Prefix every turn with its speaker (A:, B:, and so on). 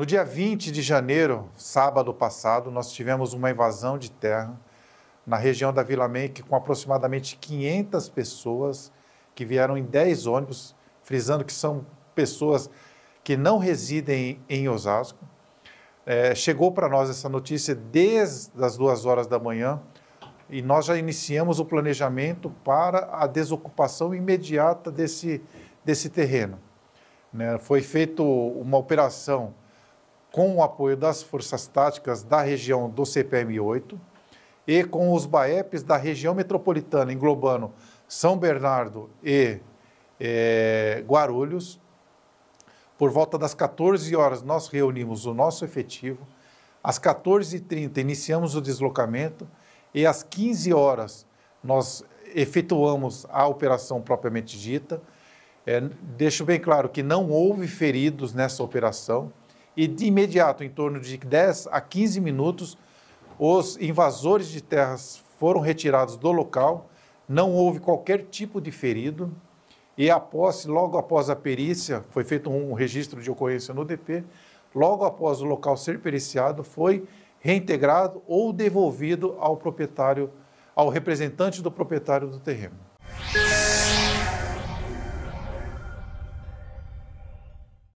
A: No dia 20 de janeiro, sábado passado, nós tivemos uma invasão de terra na região da Vila Menk com aproximadamente 500 pessoas que vieram em 10 ônibus, frisando que são pessoas que não residem em Osasco. É, chegou para nós essa notícia desde as duas horas da manhã e nós já iniciamos o planejamento para a desocupação imediata desse, desse terreno. Né? Foi feita uma operação com o apoio das forças táticas da região do CPM 8 e com os BAEPs da região metropolitana, englobando São Bernardo e é, Guarulhos. Por volta das 14 horas, nós reunimos o nosso efetivo. Às 14h30, iniciamos o deslocamento e às 15 horas, nós efetuamos a operação propriamente dita. É, deixo bem claro que não houve feridos nessa operação e de imediato, em torno de 10 a 15 minutos, os invasores de terras foram retirados do local, não houve qualquer tipo de ferido e após logo após a perícia, foi feito um registro de ocorrência no DP, logo após o local ser periciado, foi reintegrado ou devolvido ao proprietário, ao representante do proprietário do terreno.